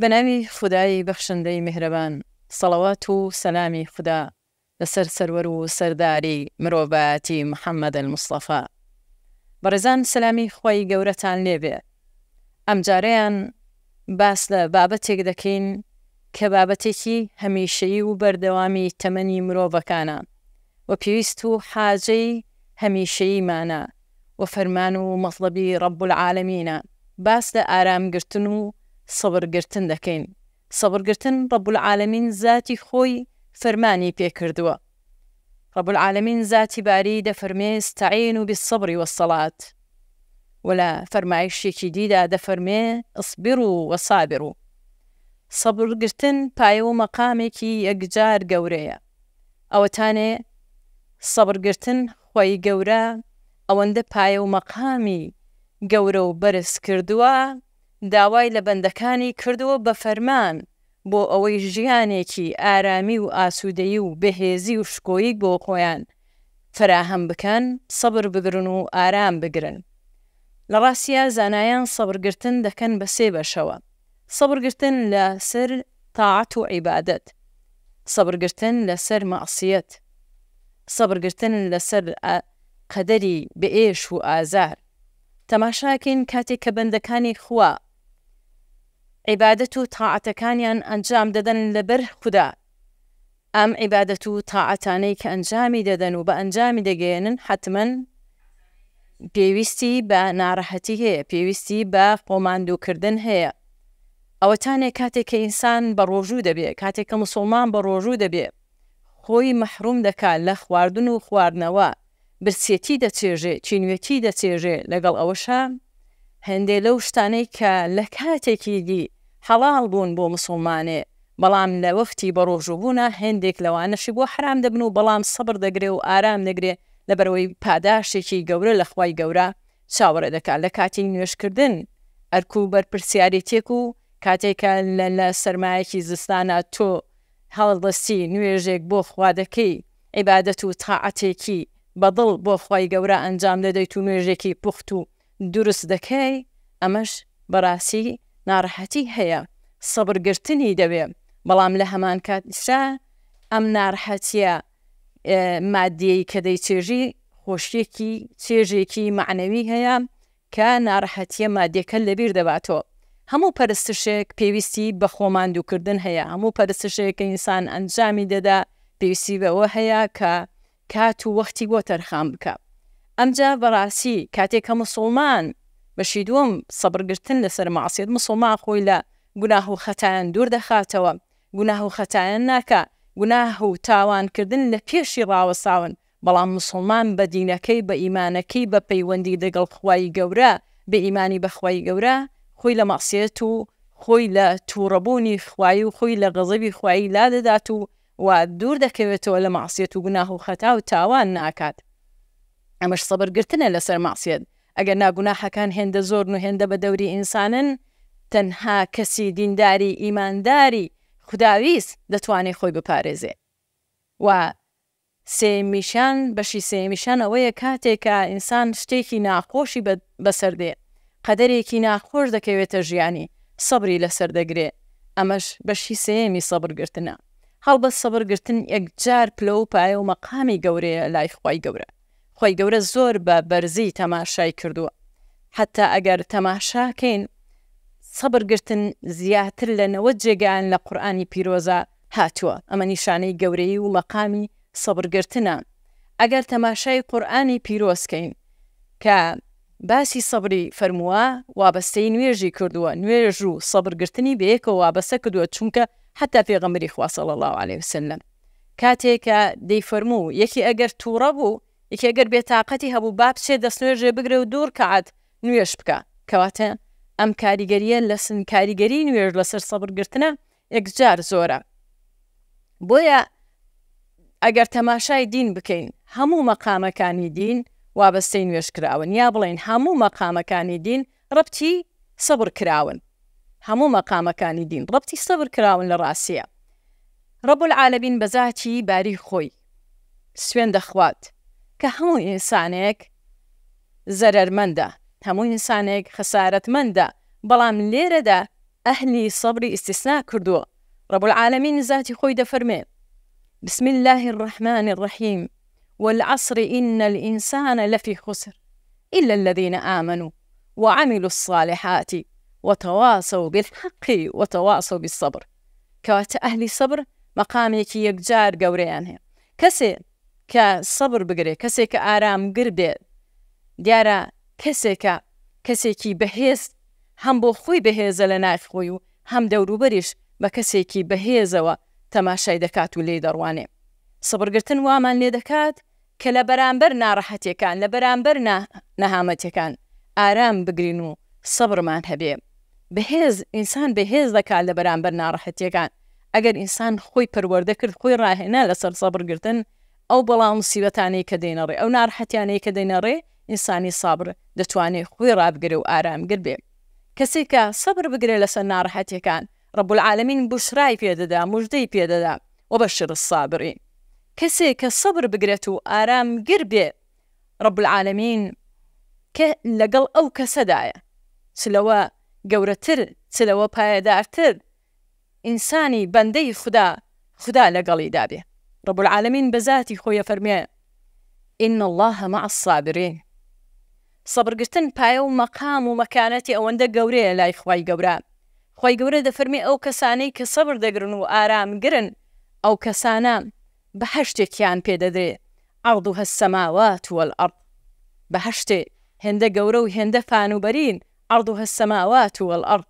بە ناوی خدایی بەخشندەی میهرەبان سەڵەوات و سەلامی خدا لەسەر سەرەر و سەرداری مرۆڤەتی محەممەد المستەفا بەڕێزان سەلامی خۆی گەورەتان لێبێ ئەمجارەیان باس لە بابەتێک دەکەین کە بابەتێکی هەمیشەیی و بەردەوامی تەمەنی مرۆڤەکانە و پێویست و حاجەی هەمیشەییمانە و فەرمان و مەطلبی ڕەب العاالمینە باس لە ئارامگرتن و سەبرگرتن دەکەین سەبرگرتن ڕەبولعاالەمین زاتی خۆی فەرمانی پێکردووە ڕەبولعاالەمین زاتی باری دەفەرمێ ستعین و بسەبری وەسەڵات ولا فەرمایشێکی دیدا دەفەرمێ ئەسبیر و وەسابر و سەبرگرتن پایە و مەقامێکی یەکجار گەورەیە ئەوەتانێ سەبرگرتن خۆی گەورە ئەوەندە پایە و مەقامی گەورە و بەرز کردووە داوای لە بەندەکانی کردووە بە فەرمان بۆ ئەوەی ژیانێکی ئارامی و ئاسوودەیی و بەهێزی و شکۆیی بۆ خۆیان فراهەم بکەن سەبر بگرن و ئارام بگرن. لە ڕاستە زانایان سەبرگرتن دەکەن بە سێ بەشەوە. سەبرگرتن لە سەر تاعات و عیبادت. سەبرگرتن لە سەر مەعسیەت. سەبرگرتن لەسەر قەدەری بەئێش و ئازار. تەماشاکەین کاتێک کە بەندەکانی خوا عیبادەت و تاعاتەکانیان ئەنجام دەدەن لەبەر خوددا ئەم عیبادەت و تاعاتانەی کە ئەنجامی دەدەن و بە ئەنجامی دەگەێنن حتمما پێویستی بە ناڕەحەتی هەیە پێویستی بە قۆماندووکردن هەیە ئەوەتانێک کاتێک کە ئینسان بە ڕۆژوو دەبێت کاتێک کە مسلمان بە ڕۆژوو دەبێت خۆی مەحروم دەکات لە خواردن و خواردنەوە برسێتی دەچێژێ چینوێتی دەچێژێ لەگەڵ ئەوەشە هەندێک لەو شتانەی کە لە کاتێکی دی هەڵال بوون بۆ مسلمانێ بەڵام لە وەفتی بە ڕۆژوبوونا هەندێک لەوانەشی بۆ حرام دەبن و بەڵام سەبر دەگرێ و ئارام نەگرێ لەبەرەوەی پاداشتێکی گەورە لە خوای گەورە چاوەڕێ دەکات لە کاتی نوێشکردن ئەرکو بەرپرسیاری تێک و کاتێکە لە سرمایەکی زستانە تۆ هەڵدەستی نوێژێک بۆ خوا دەکەی عیبادەت و تاعاتێکی بەدڵ بۆ خی گەورە ئەنجام دەدەیت و نوێژێکی پوخت و دروست دەکەی ئەمەش بەڕاستی ناڕەحەتی هەیە سەبرگرتنی دەوێ بەڵام لە هەمان کاتسا ئەم ناڕحەتە مادیەی کە دەیچێژی خۆشیێکی چێژێکی معنەوی هەیە کە ناڕەحەتە مادیەکە لەبیر دەباتەوە هەموو پەرستشێک پێویستی بە خۆماندووکردن هەیە هەموو پەرستشێککە ئینسان ئەنجامی دەدا پێویستی بەوە هەیە کە کات و وەختی بۆ تەرخام بکە ئەمجا بەڕاستی کاتێک کە مسلمان بەشی دووەم سەبرگرتن لەسەر ماسیێت مسلمان خۆی لە گوناه و خەتایان دوور دەخاتەوە گوناه و خەتایان ناکە گوناه و تاوانکردن لە پێشی ڕاوەساون بەڵام مسلمان بە دینەکەی بە ئیمانەکەی بە پەیوەندی دەگەڵ خوای گەورە بە ئیمانی بەخوای گەورە خۆی لە ماسیێت و خۆی لە تووڕەبوونی خوای و خۆی لە غەزەبی خوایی لا دەدات و و دوور دەکەوێتەوە لە ماسیێت و گوناه و خەتا و تاوان ناکات ئەمەش سەبرگرتنە لەسەر ماسیێت ئەگەر ناگوناحەکان هێندە زۆر و هێندە بە دەوری ئینسانن تەنها کەسی دینداری ئیمانداری خداویست دەتوانێت خۆی بپارێزێ و سێمیشان بەشی سێمیشان ئەوەیە کاتێکە ئینسان شتێکی ناخۆشی بەسەردێ قەدرێکی ناخۆش دەکەوێتە ژیانی سەبری لەسەر دەگرێ ئەمەش بەشی سێمی سەبرگرتنە هەڵ بە سەبرگرتن یەکجار پلە و پایە و مەقامی گەورەیە لای خی گەورە خۆی گەورە زۆر بە بەرزی تەماشای کردووە حتا ئەگەر تەماشاکەین سەبرگرتن زیاتر لەنەوە جێگیان لە قورآانی پیرۆزە هاتووە ئەمە نیشانەی گەورەی و مەقامی سەبرگرتنە ئەگەر تەماشای قورآانی پیرۆزکەین کە باسی سەبری فەرمووە وابەستەی نوێژی کردووە نوێژ و سەبرگرتنی بەیەکەوە وابەسە کردووە چونکە حتا پێغەمەری خواسەڵ الله عليه وسلم کاتێکە دەیفەرموو یەکی ئەگەر تووڕە بوو یکێگەر بێتاقەتی هەبوو با بچێ دەستێژێ بگرە و دوور کەعات نوێش بکە کەواتە ئەم کاریگەریە لە سن کاریگەری نوێژ لەسەر سەبرگرتنە یەکجار زۆرە بۆیە ئەگەر تەماشای دین بکەین هەموو مەقامەکانی دین وابەستەی نوێشکراون یا بڵین هەموو مەقامەکانی دین ڕپتی سەبر کراون هەموو مەقامەکانی دین ڕپتی سەبر کراون لە ڕاستیە ڕەبول عالەبین بەزاتی باری خۆی سوێن دەخوات کە هەموو ئینسانێک زەرەرمەندە هەموو ئینسانێک من بەڵام لێرەدا ئەهلی سەبری استثناء کردووە رب العالمین زاتی خۆی دەفەرمێ بسم الله الرحمن الرحيم والعصر إن الإنسان لفي خسر إلا الذين آمنوا وعملوا الصالحات وتواصوا بالحق وتواصوا بالصبر كوات أهل صبر مقامي یەکجار گەورەیان هەیە کە سەبر بگرێ کەسێک کە ئارامگر بێت دیارە کەسێکە کەسێکی بەهێست هەم بۆ خۆی بەهێزە لە نافخۆی و هەم دەوروبەریش بە کەسێکی بەهێزەوە تەماشای دەکات و لێ دەڕوانێ سەبرگرتن وامان لێ دەکات کە لە بەرامبەر ناڕەحەتەکان لە بەرامبەر نەهامەتەکان ئارام بگرین و سەبرمان هەبێ بەهێز ئینسان بەهێز دەکات لە بەرامبەر ناڕەحەتەکان ئەگەر ئینسان خۆی پەروەەردە کرد خۆی ڕاهێنا لەسەر سەبرگرتن ئەو بەڵام سیبەتانەی کە دەینەڕێ ئەو نارحەتیانەیە کە دەینەڕێ ئینسانی سابر دەتوانێت خۆی ڕابگرێ و ئارامگر بێ کەسێکە سەبر بگرێ لەسەر ناڕحەتەکان ڕبولعاالمین بشرای پێدەدا مژدەی پێدەدا و بە شر سابرین کەسێک کە سەبر بگرێت و ئارامگر بێ ڕبولعاالمین کە لەگەڵ ئەو کەسەدایە چلەوە گەورەتر چلەوە پایەدارتر ئینسانی بەندەی خوددا خوددا لەگەڵی دابێ رب العالمين بزاتي خويا فرمي إن الله مع الصابرين صبر قشتن بايو مقام ومكانتي أو ئەوەندە قوري لا خی گەورە خی گەورە دا فرمي أو كساني كصبر دەگرن و ئارام أو ئەو کەسانە بە هەشتێکیان پێدەدرێ السماوات والأرض بحشتي هند هێندە گەورە فانو برين عرضها السماوات والأرض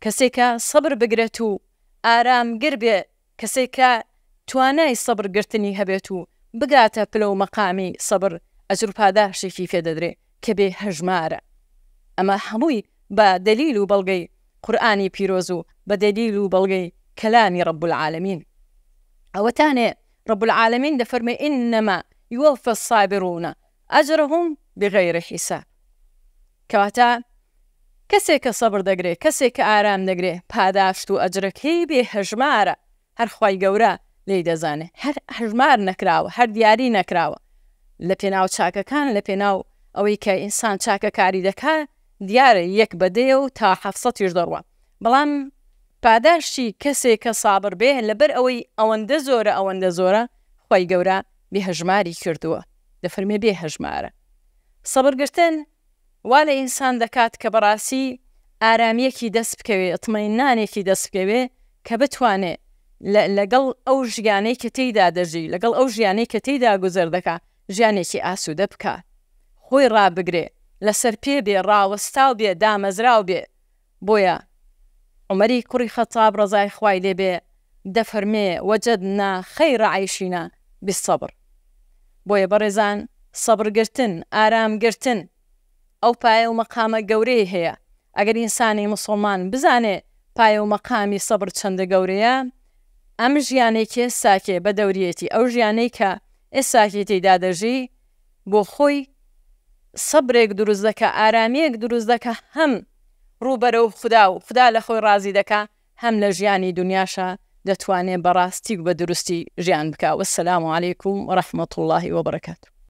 كسيكا صبر بقرتو آرام قربي كسيكا توانای سەبر گرتنی هەبێت و بگاتە پلە صبر مەقامی سەبر ئەجر پاداشێکی فێدەدرێ کە بێ هەژمارە ئەمە هەمووی بە دەلیل و بەڵگەی قورآانی پیرۆز و بە دەلیل و بەڵگەی کەلامی ڕب العالمین ئەوەتانێ ڕب العالمین دەفەرمە ئینەما یوەفە سابرونە ئەجرەهم بغەیرە حیسا کەواتە کەسێک کە سەبر دەگرێت کەسێک کە ئارام دەگرێت پاداشت و ئەجرەکەی بێ هەژمارە لی دەزانێ هەر هەژمار نەکراوە هەر دیاری نەکراوە لە پێناو چاکەکان لە پێناو ئەوەی کە ئینسان چاکەکاری دەکات دیارە یەک بەدێ و تا حەفسەتیش دەڕوە بەڵام پاداشتی کەسێک کە سابر بێ لەبەر ئەوەی ئەوەندە زۆرە ئەوەندە زۆرە خۆی گەورە بێهژماری کردووە دەفەرمێ بێ هەژمارە سەبرگرتن وا لە ئینسان دەکات کە بەڕاستی ئارامیەکی دەست بکەوێ ئەتمەینانێکی دەست بکەوێ کە بتوانێت لەگەڵ ئەو ژیانەی کە تێیدا دەژی لەگەڵ ئەو ژیانەی کە تێیدا گوزەر دەکا ژیانێکی ئاسوودە بکە خۆی ڕابگرێ لەسەر پێ بێ ڕاوەستاو بێ دامەزراو بێ بۆیە عمەری کوڕی خەتاب ڕزای خوای لێبێ دەفەرمێ وەجدنا خەی ڕعیشینە بسەبر بۆیە بەڕێزان سەبرگرتن ئارامگرتن ئەو پایە و مەقامە گەورەی هەیە ئەگەر ئینسانی مسلمان بزانێ پایە و مەقامی سەبر چەندە گەورەیە ئەم ژیانێکێ ساکێ بە دەوریەتی ئەو ژیانەی کە ئێساکی تێدادەژی بۆ خۆی سەبرێک دروست دەکە ئارامیەک دروست دەکە هەم ڕوبەرە و خدا و خدا لە خۆی ڕازی دەکە هەم لە ژیانی دنیاشە دەتوانێت بەڕاستیک بە دروستی ژیان بکە وەسلام و عیکم ڕحمەت اللهی وەبرکات.